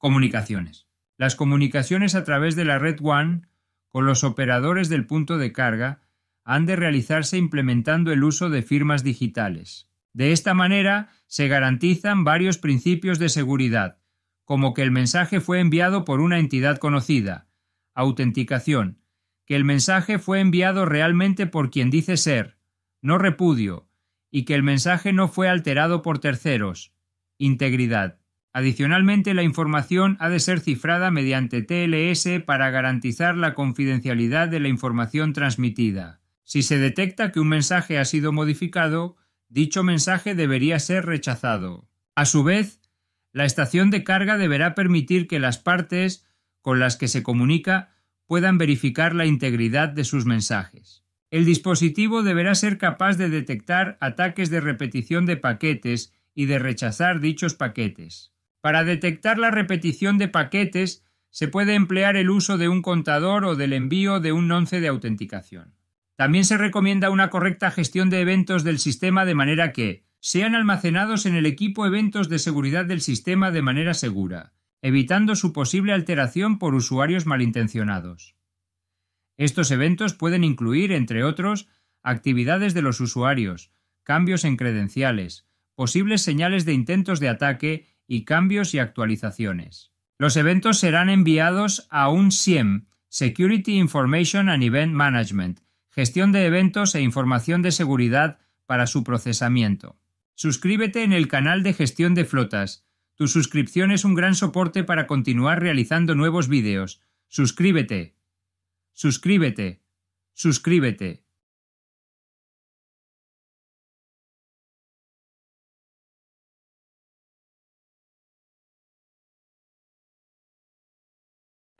Comunicaciones. Las comunicaciones a través de la red One con los operadores del punto de carga han de realizarse implementando el uso de firmas digitales. De esta manera se garantizan varios principios de seguridad, como que el mensaje fue enviado por una entidad conocida, autenticación, que el mensaje fue enviado realmente por quien dice ser, no repudio, y que el mensaje no fue alterado por terceros, integridad. Adicionalmente, la información ha de ser cifrada mediante TLS para garantizar la confidencialidad de la información transmitida. Si se detecta que un mensaje ha sido modificado, dicho mensaje debería ser rechazado. A su vez, la estación de carga deberá permitir que las partes con las que se comunica puedan verificar la integridad de sus mensajes. El dispositivo deberá ser capaz de detectar ataques de repetición de paquetes y de rechazar dichos paquetes. Para detectar la repetición de paquetes se puede emplear el uso de un contador o del envío de un once de autenticación. También se recomienda una correcta gestión de eventos del sistema de manera que sean almacenados en el equipo eventos de seguridad del sistema de manera segura, evitando su posible alteración por usuarios malintencionados. Estos eventos pueden incluir, entre otros, actividades de los usuarios, cambios en credenciales, posibles señales de intentos de ataque y cambios y actualizaciones. Los eventos serán enviados a un SIEM, Security Information and Event Management, gestión de eventos e información de seguridad para su procesamiento. Suscríbete en el canal de gestión de flotas. Tu suscripción es un gran soporte para continuar realizando nuevos vídeos. Suscríbete. Suscríbete. Suscríbete.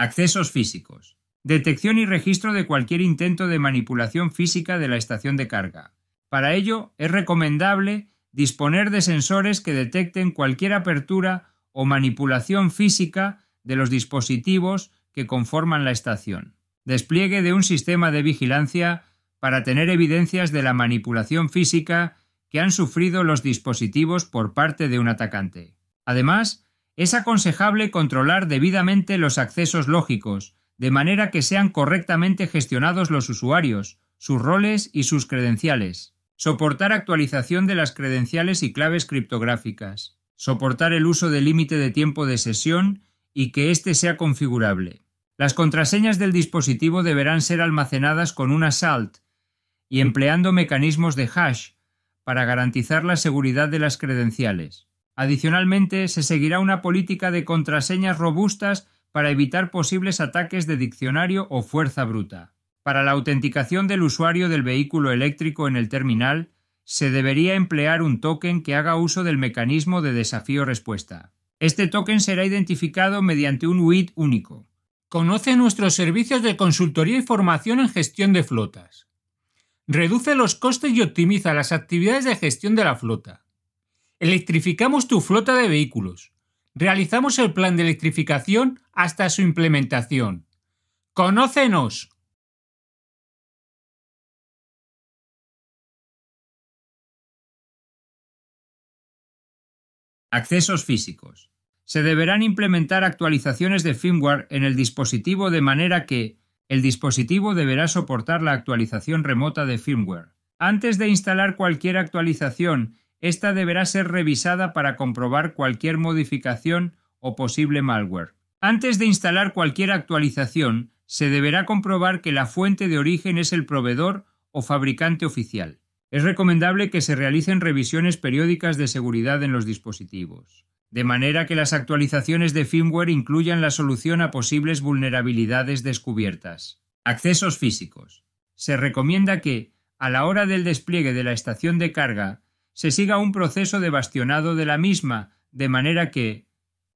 Accesos físicos. Detección y registro de cualquier intento de manipulación física de la estación de carga. Para ello, es recomendable disponer de sensores que detecten cualquier apertura o manipulación física de los dispositivos que conforman la estación. Despliegue de un sistema de vigilancia para tener evidencias de la manipulación física que han sufrido los dispositivos por parte de un atacante. Además, es aconsejable controlar debidamente los accesos lógicos, de manera que sean correctamente gestionados los usuarios, sus roles y sus credenciales. Soportar actualización de las credenciales y claves criptográficas. Soportar el uso del límite de tiempo de sesión y que éste sea configurable. Las contraseñas del dispositivo deberán ser almacenadas con una SALT y empleando mecanismos de hash para garantizar la seguridad de las credenciales. Adicionalmente, se seguirá una política de contraseñas robustas para evitar posibles ataques de diccionario o fuerza bruta. Para la autenticación del usuario del vehículo eléctrico en el terminal, se debería emplear un token que haga uso del mecanismo de desafío-respuesta. Este token será identificado mediante un WID único. Conoce nuestros servicios de consultoría y formación en gestión de flotas. Reduce los costes y optimiza las actividades de gestión de la flota. Electrificamos tu flota de vehículos. Realizamos el plan de electrificación hasta su implementación. ¡Conócenos! Accesos físicos. Se deberán implementar actualizaciones de firmware en el dispositivo de manera que el dispositivo deberá soportar la actualización remota de firmware. Antes de instalar cualquier actualización esta deberá ser revisada para comprobar cualquier modificación o posible malware. Antes de instalar cualquier actualización, se deberá comprobar que la fuente de origen es el proveedor o fabricante oficial. Es recomendable que se realicen revisiones periódicas de seguridad en los dispositivos, de manera que las actualizaciones de firmware incluyan la solución a posibles vulnerabilidades descubiertas. Accesos físicos. Se recomienda que, a la hora del despliegue de la estación de carga, se siga un proceso de bastionado de la misma, de manera que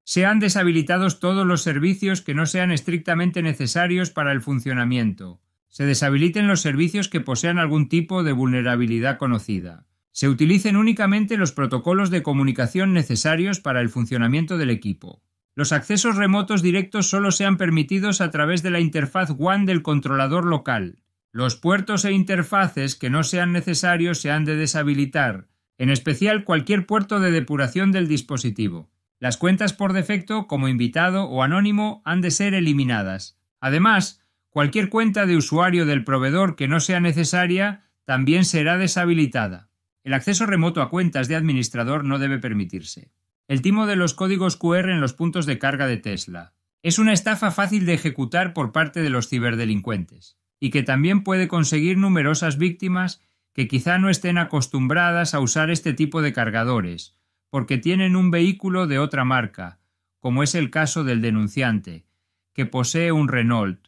sean deshabilitados todos los servicios que no sean estrictamente necesarios para el funcionamiento. Se deshabiliten los servicios que posean algún tipo de vulnerabilidad conocida. Se utilicen únicamente los protocolos de comunicación necesarios para el funcionamiento del equipo. Los accesos remotos directos solo sean permitidos a través de la interfaz WAN del controlador local. Los puertos e interfaces que no sean necesarios se han de deshabilitar, en especial cualquier puerto de depuración del dispositivo. Las cuentas por defecto, como invitado o anónimo, han de ser eliminadas. Además, cualquier cuenta de usuario del proveedor que no sea necesaria también será deshabilitada. El acceso remoto a cuentas de administrador no debe permitirse. El timo de los códigos QR en los puntos de carga de Tesla. Es una estafa fácil de ejecutar por parte de los ciberdelincuentes, y que también puede conseguir numerosas víctimas que quizá no estén acostumbradas a usar este tipo de cargadores, porque tienen un vehículo de otra marca, como es el caso del denunciante, que posee un Renault,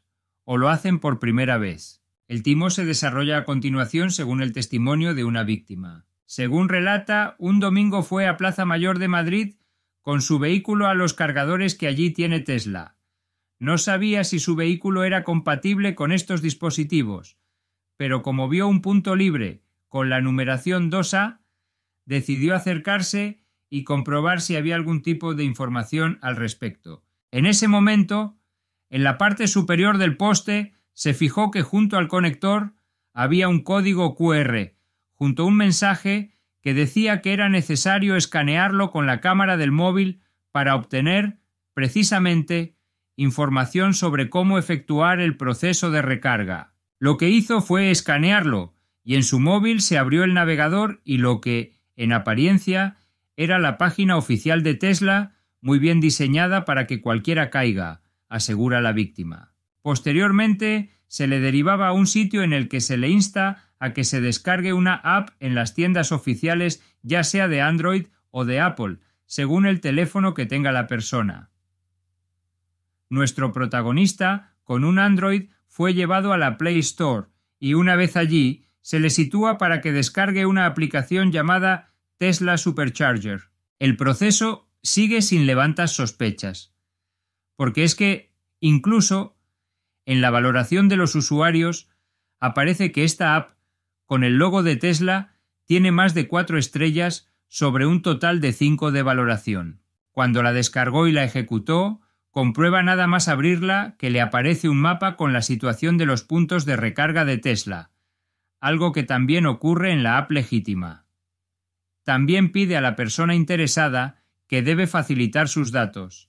o lo hacen por primera vez. El timo se desarrolla a continuación según el testimonio de una víctima. Según relata, un domingo fue a Plaza Mayor de Madrid con su vehículo a los cargadores que allí tiene Tesla. No sabía si su vehículo era compatible con estos dispositivos, pero como vio un punto libre con la numeración 2A, decidió acercarse y comprobar si había algún tipo de información al respecto. En ese momento, en la parte superior del poste se fijó que junto al conector había un código QR, junto a un mensaje que decía que era necesario escanearlo con la cámara del móvil para obtener, precisamente, información sobre cómo efectuar el proceso de recarga. Lo que hizo fue escanearlo, y en su móvil se abrió el navegador y lo que, en apariencia, era la página oficial de Tesla, muy bien diseñada para que cualquiera caiga, asegura la víctima. Posteriormente, se le derivaba a un sitio en el que se le insta a que se descargue una app en las tiendas oficiales, ya sea de Android o de Apple, según el teléfono que tenga la persona. Nuestro protagonista, con un Android, fue llevado a la Play Store y una vez allí se le sitúa para que descargue una aplicación llamada Tesla Supercharger. El proceso sigue sin levantas sospechas, porque es que incluso en la valoración de los usuarios aparece que esta app con el logo de Tesla tiene más de cuatro estrellas sobre un total de cinco de valoración. Cuando la descargó y la ejecutó, Comprueba nada más abrirla que le aparece un mapa con la situación de los puntos de recarga de Tesla, algo que también ocurre en la app legítima. También pide a la persona interesada que debe facilitar sus datos,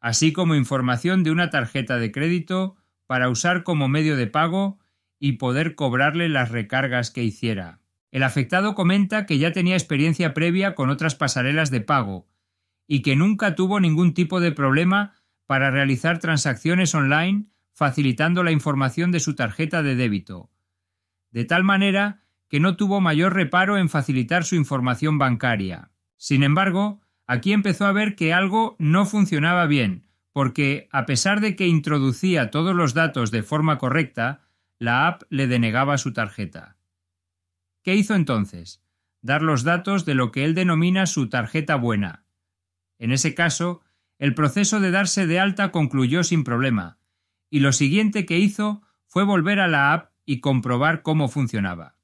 así como información de una tarjeta de crédito para usar como medio de pago y poder cobrarle las recargas que hiciera. El afectado comenta que ya tenía experiencia previa con otras pasarelas de pago y que nunca tuvo ningún tipo de problema para realizar transacciones online facilitando la información de su tarjeta de débito, de tal manera que no tuvo mayor reparo en facilitar su información bancaria. Sin embargo, aquí empezó a ver que algo no funcionaba bien, porque a pesar de que introducía todos los datos de forma correcta, la app le denegaba su tarjeta. ¿Qué hizo entonces? Dar los datos de lo que él denomina su tarjeta buena. En ese caso, el proceso de darse de alta concluyó sin problema, y lo siguiente que hizo fue volver a la app y comprobar cómo funcionaba.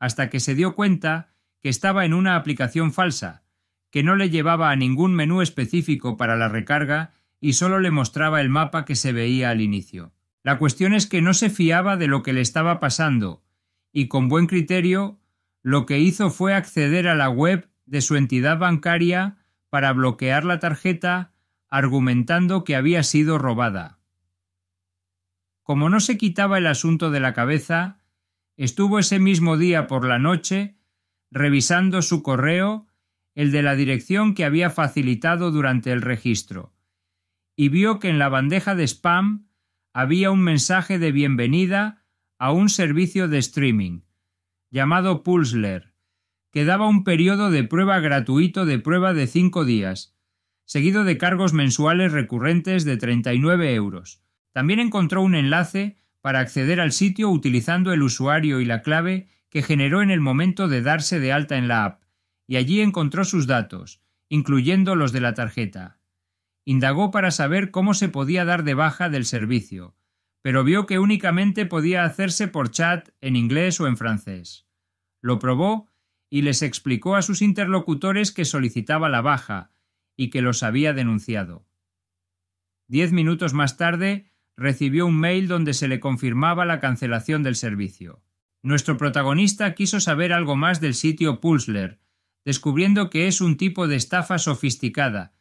Hasta que se dio cuenta que estaba en una aplicación falsa, que no le llevaba a ningún menú específico para la recarga y solo le mostraba el mapa que se veía al inicio. La cuestión es que no se fiaba de lo que le estaba pasando, y con buen criterio, lo que hizo fue acceder a la web de su entidad bancaria para bloquear la tarjeta argumentando que había sido robada. Como no se quitaba el asunto de la cabeza, estuvo ese mismo día por la noche revisando su correo, el de la dirección que había facilitado durante el registro, y vio que en la bandeja de spam había un mensaje de bienvenida a un servicio de streaming llamado Pulsler, Quedaba un periodo de prueba gratuito de prueba de cinco días, seguido de cargos mensuales recurrentes de 39 euros. También encontró un enlace para acceder al sitio utilizando el usuario y la clave que generó en el momento de darse de alta en la app, y allí encontró sus datos, incluyendo los de la tarjeta. Indagó para saber cómo se podía dar de baja del servicio, pero vio que únicamente podía hacerse por chat en inglés o en francés. Lo probó y les explicó a sus interlocutores que solicitaba la baja y que los había denunciado. Diez minutos más tarde recibió un mail donde se le confirmaba la cancelación del servicio. Nuestro protagonista quiso saber algo más del sitio Pulsler, descubriendo que es un tipo de estafa sofisticada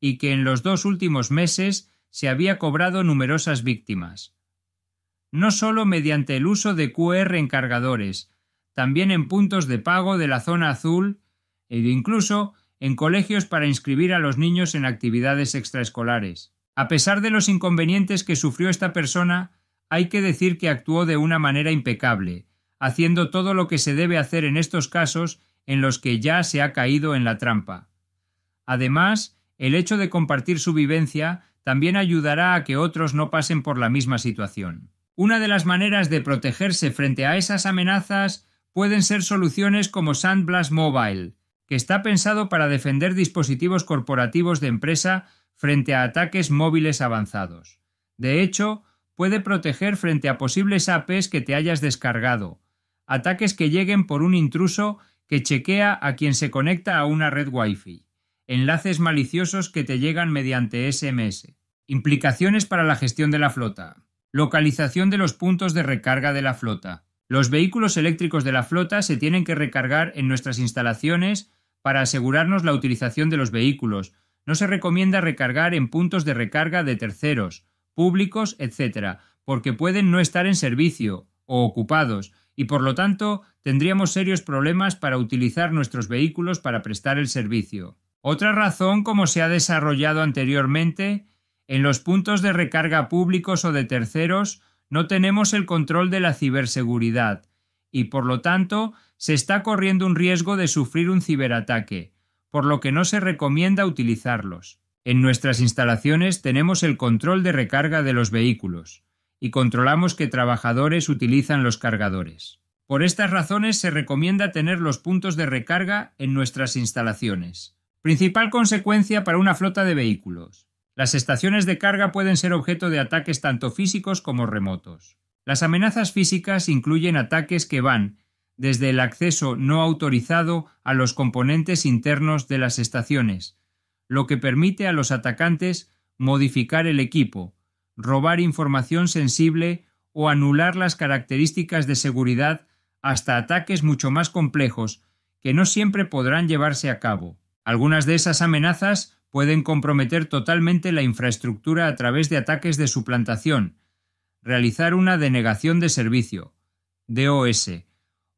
y que en los dos últimos meses se había cobrado numerosas víctimas. No solo mediante el uso de QR encargadores, también en puntos de pago de la zona azul e incluso en colegios para inscribir a los niños en actividades extraescolares. A pesar de los inconvenientes que sufrió esta persona, hay que decir que actuó de una manera impecable, haciendo todo lo que se debe hacer en estos casos en los que ya se ha caído en la trampa. Además, el hecho de compartir su vivencia también ayudará a que otros no pasen por la misma situación. Una de las maneras de protegerse frente a esas amenazas pueden ser soluciones como SandBlast Mobile, que está pensado para defender dispositivos corporativos de empresa frente a ataques móviles avanzados. De hecho, puede proteger frente a posibles APs que te hayas descargado, ataques que lleguen por un intruso que chequea a quien se conecta a una red Wi-Fi, enlaces maliciosos que te llegan mediante SMS, implicaciones para la gestión de la flota, localización de los puntos de recarga de la flota, los vehículos eléctricos de la flota se tienen que recargar en nuestras instalaciones para asegurarnos la utilización de los vehículos. No se recomienda recargar en puntos de recarga de terceros, públicos, etc., porque pueden no estar en servicio o ocupados, y por lo tanto tendríamos serios problemas para utilizar nuestros vehículos para prestar el servicio. Otra razón, como se ha desarrollado anteriormente, en los puntos de recarga públicos o de terceros no tenemos el control de la ciberseguridad y, por lo tanto, se está corriendo un riesgo de sufrir un ciberataque, por lo que no se recomienda utilizarlos. En nuestras instalaciones tenemos el control de recarga de los vehículos y controlamos que trabajadores utilizan los cargadores. Por estas razones se recomienda tener los puntos de recarga en nuestras instalaciones. Principal consecuencia para una flota de vehículos. Las estaciones de carga pueden ser objeto de ataques tanto físicos como remotos. Las amenazas físicas incluyen ataques que van desde el acceso no autorizado a los componentes internos de las estaciones, lo que permite a los atacantes modificar el equipo, robar información sensible o anular las características de seguridad hasta ataques mucho más complejos que no siempre podrán llevarse a cabo. Algunas de esas amenazas pueden comprometer totalmente la infraestructura a través de ataques de suplantación, realizar una denegación de servicio, DOS,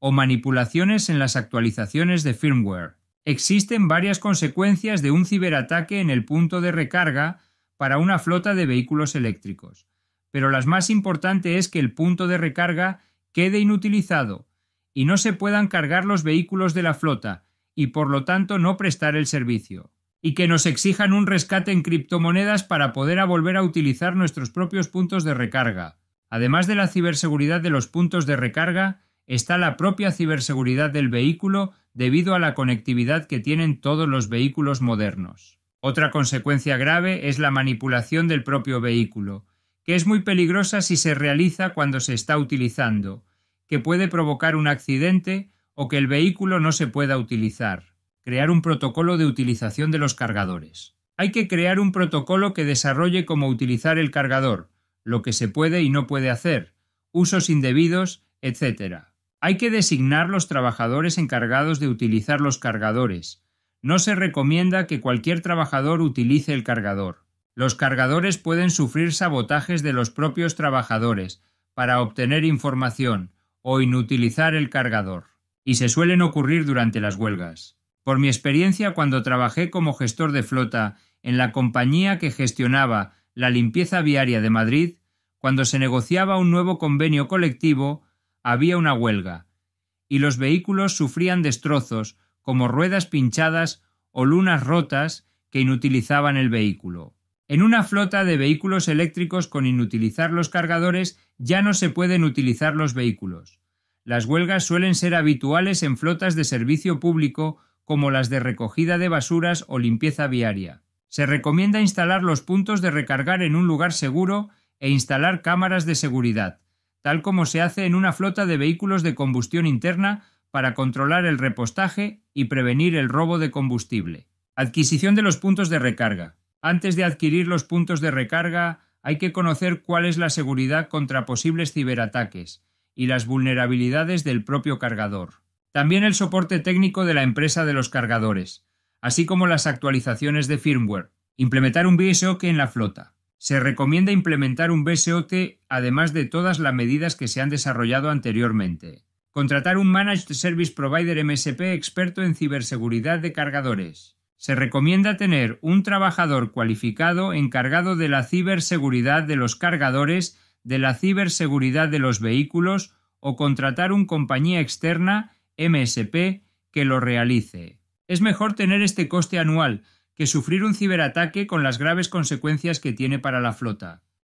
o manipulaciones en las actualizaciones de firmware. Existen varias consecuencias de un ciberataque en el punto de recarga para una flota de vehículos eléctricos, pero las más importantes es que el punto de recarga quede inutilizado y no se puedan cargar los vehículos de la flota y por lo tanto no prestar el servicio y que nos exijan un rescate en criptomonedas para poder volver a utilizar nuestros propios puntos de recarga. Además de la ciberseguridad de los puntos de recarga, está la propia ciberseguridad del vehículo debido a la conectividad que tienen todos los vehículos modernos. Otra consecuencia grave es la manipulación del propio vehículo, que es muy peligrosa si se realiza cuando se está utilizando, que puede provocar un accidente o que el vehículo no se pueda utilizar crear un protocolo de utilización de los cargadores. Hay que crear un protocolo que desarrolle cómo utilizar el cargador, lo que se puede y no puede hacer, usos indebidos, etc. Hay que designar los trabajadores encargados de utilizar los cargadores. No se recomienda que cualquier trabajador utilice el cargador. Los cargadores pueden sufrir sabotajes de los propios trabajadores para obtener información o inutilizar el cargador, y se suelen ocurrir durante las huelgas. Por mi experiencia cuando trabajé como gestor de flota en la compañía que gestionaba la limpieza viaria de Madrid, cuando se negociaba un nuevo convenio colectivo, había una huelga, y los vehículos sufrían destrozos como ruedas pinchadas o lunas rotas que inutilizaban el vehículo. En una flota de vehículos eléctricos con inutilizar los cargadores ya no se pueden utilizar los vehículos. Las huelgas suelen ser habituales en flotas de servicio público como las de recogida de basuras o limpieza viaria. Se recomienda instalar los puntos de recargar en un lugar seguro e instalar cámaras de seguridad, tal como se hace en una flota de vehículos de combustión interna para controlar el repostaje y prevenir el robo de combustible. Adquisición de los puntos de recarga. Antes de adquirir los puntos de recarga, hay que conocer cuál es la seguridad contra posibles ciberataques y las vulnerabilidades del propio cargador. También el soporte técnico de la empresa de los cargadores, así como las actualizaciones de firmware. Implementar un que en la flota. Se recomienda implementar un BSOT además de todas las medidas que se han desarrollado anteriormente. Contratar un Managed Service Provider MSP experto en ciberseguridad de cargadores. Se recomienda tener un trabajador cualificado encargado de la ciberseguridad de los cargadores, de la ciberseguridad de los vehículos o contratar una compañía externa MSP que lo realice. Es mejor tener este coste anual que sufrir un ciberataque con las graves consecuencias que tiene para la flota.